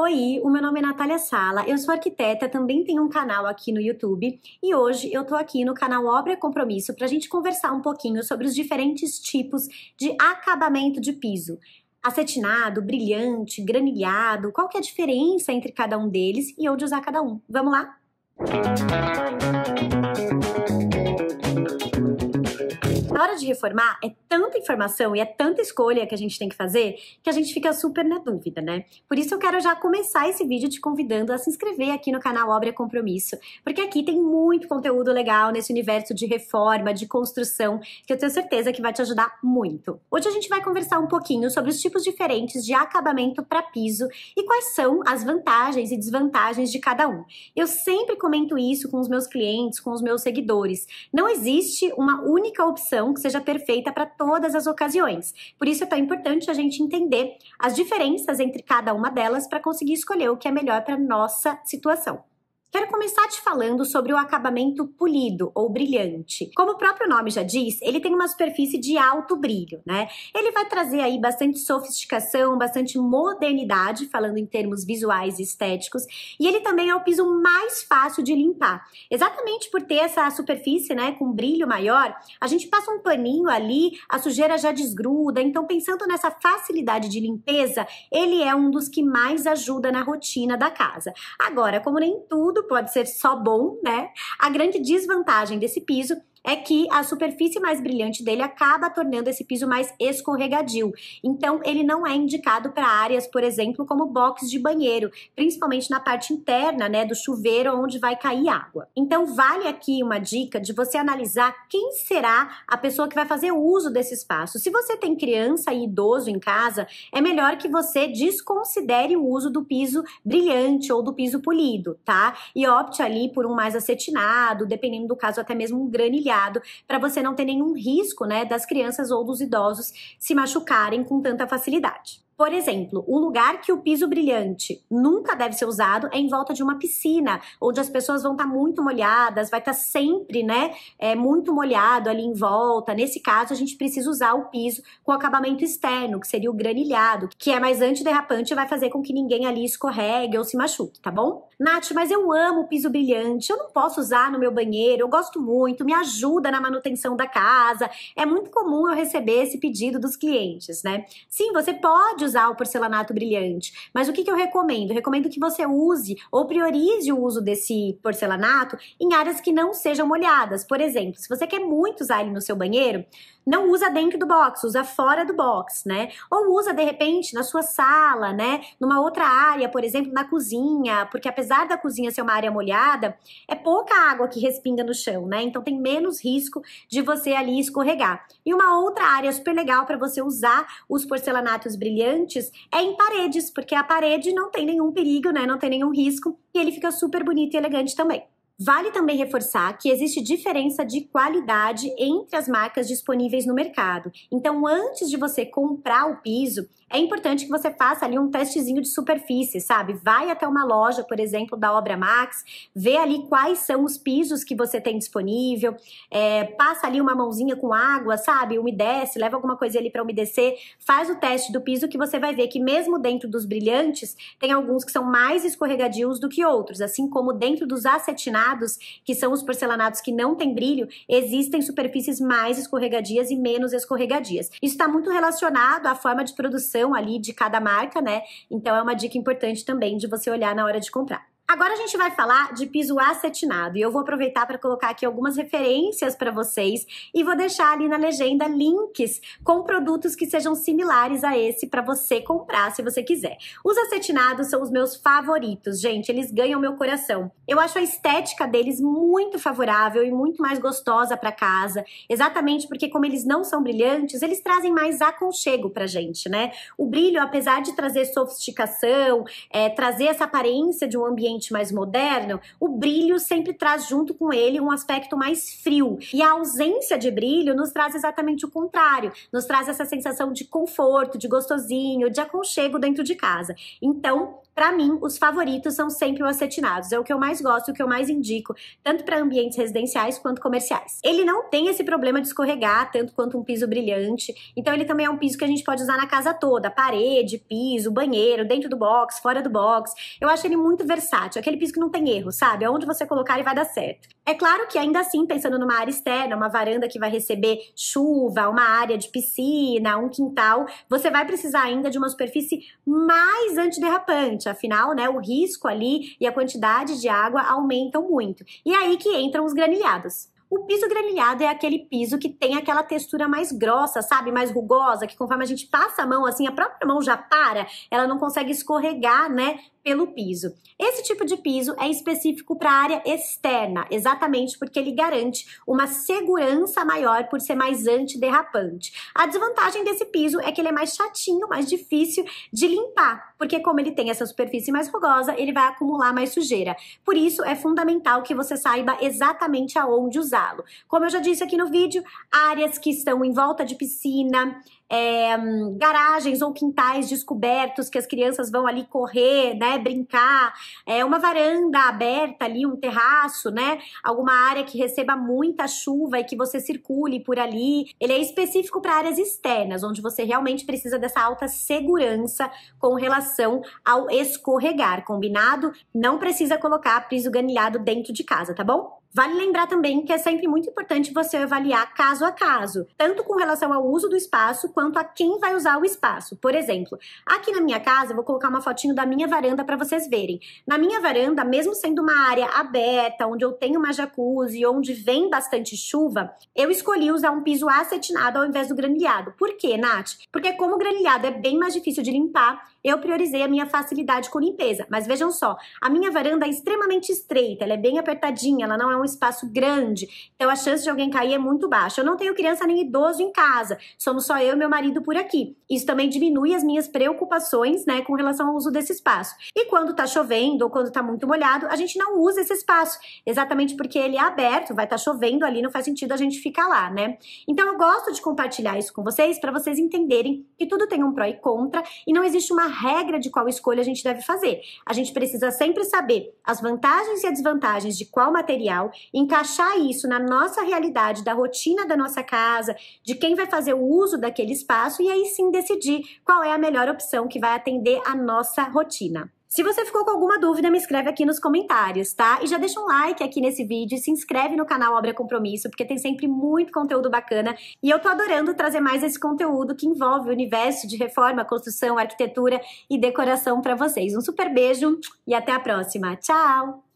Oi, o meu nome é Natália Sala, eu sou arquiteta, também tenho um canal aqui no YouTube e hoje eu tô aqui no canal Obra Compromisso para a gente conversar um pouquinho sobre os diferentes tipos de acabamento de piso. Acetinado, brilhante, granilhado, qual que é a diferença entre cada um deles e onde usar cada um. Vamos lá? Música na hora de reformar, é tanta informação e é tanta escolha que a gente tem que fazer que a gente fica super na dúvida, né? Por isso eu quero já começar esse vídeo te convidando a se inscrever aqui no canal Obra Compromisso, porque aqui tem muito conteúdo legal nesse universo de reforma, de construção, que eu tenho certeza que vai te ajudar muito. Hoje a gente vai conversar um pouquinho sobre os tipos diferentes de acabamento para piso e quais são as vantagens e desvantagens de cada um. Eu sempre comento isso com os meus clientes, com os meus seguidores. Não existe uma única opção que seja perfeita para todas as ocasiões. Por isso é tão importante a gente entender as diferenças entre cada uma delas para conseguir escolher o que é melhor para nossa situação. Quero começar te falando sobre o acabamento polido ou brilhante. Como o próprio nome já diz, ele tem uma superfície de alto brilho, né? Ele vai trazer aí bastante sofisticação, bastante modernidade, falando em termos visuais e estéticos, e ele também é o piso mais fácil de limpar. Exatamente por ter essa superfície, né, com brilho maior, a gente passa um paninho ali, a sujeira já desgruda. Então, pensando nessa facilidade de limpeza, ele é um dos que mais ajuda na rotina da casa. Agora, como nem tudo tudo pode ser só bom, né? A grande desvantagem desse piso é que a superfície mais brilhante dele acaba tornando esse piso mais escorregadio. Então, ele não é indicado para áreas, por exemplo, como boxes de banheiro, principalmente na parte interna, né, do chuveiro onde vai cair água. Então, vale aqui uma dica de você analisar quem será a pessoa que vai fazer uso desse espaço. Se você tem criança e idoso em casa, é melhor que você desconsidere o uso do piso brilhante ou do piso polido, tá? E opte ali por um mais acetinado, dependendo do caso até mesmo um granilhado cuidado para você não ter nenhum risco, né, das crianças ou dos idosos se machucarem com tanta facilidade. Por exemplo, um lugar que o piso brilhante nunca deve ser usado é em volta de uma piscina, onde as pessoas vão estar tá muito molhadas, vai estar tá sempre, né, é, muito molhado ali em volta. Nesse caso, a gente precisa usar o piso com acabamento externo, que seria o granilhado, que é mais antiderrapante e vai fazer com que ninguém ali escorregue ou se machuque, tá bom? Nath, mas eu amo o piso brilhante, eu não posso usar no meu banheiro, eu gosto muito, me ajuda na manutenção da casa. É muito comum eu receber esse pedido dos clientes, né? Sim, você pode usar o porcelanato brilhante. Mas o que, que eu recomendo? Eu recomendo que você use ou priorize o uso desse porcelanato em áreas que não sejam molhadas. Por exemplo, se você quer muito usar ele no seu banheiro, não usa dentro do box, usa fora do box, né? Ou usa de repente na sua sala, né? Numa outra área, por exemplo, na cozinha, porque apesar da cozinha ser uma área molhada, é pouca água que respinga no chão, né? Então tem menos risco de você ali escorregar. E uma outra área super legal para você usar os porcelanatos brilhantes é em paredes, porque a parede não tem nenhum perigo, né? Não tem nenhum risco e ele fica super bonito e elegante também. Vale também reforçar que existe diferença de qualidade entre as marcas disponíveis no mercado. Então, antes de você comprar o piso, é importante que você faça ali um testezinho de superfície, sabe? Vai até uma loja, por exemplo, da Obra Max, vê ali quais são os pisos que você tem disponível, é, passa ali uma mãozinha com água, sabe? Umedece, leva alguma coisa ali para umedecer, faz o teste do piso que você vai ver que mesmo dentro dos brilhantes, tem alguns que são mais escorregadios do que outros, assim como dentro dos acetinados porcelanados, que são os porcelanados que não têm brilho, existem superfícies mais escorregadias e menos escorregadias. Isso está muito relacionado à forma de produção ali de cada marca, né? Então é uma dica importante também de você olhar na hora de comprar. Agora a gente vai falar de piso acetinado e eu vou aproveitar para colocar aqui algumas referências para vocês e vou deixar ali na legenda links com produtos que sejam similares a esse para você comprar se você quiser. Os acetinados são os meus favoritos, gente, eles ganham meu coração. Eu acho a estética deles muito favorável e muito mais gostosa para casa, exatamente porque como eles não são brilhantes, eles trazem mais aconchego para gente, né? O brilho, apesar de trazer sofisticação, é, trazer essa aparência de um ambiente ambiente mais moderno, o brilho sempre traz junto com ele um aspecto mais frio. E a ausência de brilho nos traz exatamente o contrário, nos traz essa sensação de conforto, de gostosinho, de aconchego dentro de casa. Então, para mim, os favoritos são sempre os acetinados. É o que eu mais gosto, o que eu mais indico, tanto para ambientes residenciais quanto comerciais. Ele não tem esse problema de escorregar tanto quanto um piso brilhante. Então ele também é um piso que a gente pode usar na casa toda, parede, piso, banheiro, dentro do box, fora do box. Eu acho ele muito versátil, aquele piso que não tem erro, sabe? Aonde você colocar ele vai dar certo. É claro que ainda assim, pensando numa área externa, uma varanda que vai receber chuva, uma área de piscina, um quintal, você vai precisar ainda de uma superfície mais antiderrapante afinal, né, o risco ali e a quantidade de água aumentam muito. E aí que entram os granilhados. O piso granilhado é aquele piso que tem aquela textura mais grossa, sabe? Mais rugosa, que conforme a gente passa a mão, assim, a própria mão já para, ela não consegue escorregar, né? pelo piso. Esse tipo de piso é específico para a área externa, exatamente porque ele garante uma segurança maior por ser mais antiderrapante. A desvantagem desse piso é que ele é mais chatinho, mais difícil de limpar, porque como ele tem essa superfície mais rugosa, ele vai acumular mais sujeira. Por isso é fundamental que você saiba exatamente aonde usá-lo. Como eu já disse aqui no vídeo, áreas que estão em volta de piscina, é, garagens ou quintais descobertos que as crianças vão ali correr, né, brincar, é, uma varanda aberta ali, um terraço, né, alguma área que receba muita chuva e que você circule por ali. Ele é específico para áreas externas, onde você realmente precisa dessa alta segurança com relação ao escorregar, combinado? Não precisa colocar piso ganilhado dentro de casa, tá bom? Vale lembrar também que é sempre muito importante você avaliar caso a caso, tanto com relação ao uso do espaço quanto a quem vai usar o espaço. Por exemplo, aqui na minha casa, eu vou colocar uma fotinho da minha varanda para vocês verem. Na minha varanda, mesmo sendo uma área aberta, onde eu tenho uma jacuzzi, onde vem bastante chuva, eu escolhi usar um piso acetinado ao invés do granilhado. Por quê, Nath? Porque como o granilhado é bem mais difícil de limpar, eu priorizei a minha facilidade com limpeza. Mas vejam só, a minha varanda é extremamente estreita, ela é bem apertadinha, ela não é um espaço grande, então a chance de alguém cair é muito baixa. Eu não tenho criança nem idoso em casa, somos só eu e meu marido por aqui. Isso também diminui as minhas preocupações, né, com relação ao uso desse espaço. E quando tá chovendo ou quando tá muito molhado, a gente não usa esse espaço, exatamente porque ele é aberto, vai estar tá chovendo ali, não faz sentido a gente ficar lá, né? Então eu gosto de compartilhar isso com vocês para vocês entenderem que tudo tem um pró e contra e não existe uma regra de qual escolha a gente deve fazer. A gente precisa sempre saber as vantagens e as desvantagens de qual material encaixar isso na nossa realidade, da rotina da nossa casa, de quem vai fazer o uso daquele espaço e aí sim decidir qual é a melhor opção que vai atender a nossa rotina. Se você ficou com alguma dúvida, me escreve aqui nos comentários, tá? E já deixa um like aqui nesse vídeo, se inscreve no canal Obra Compromisso, porque tem sempre muito conteúdo bacana. E eu tô adorando trazer mais esse conteúdo que envolve o universo de reforma, construção, arquitetura e decoração para vocês. Um super beijo e até a próxima. Tchau!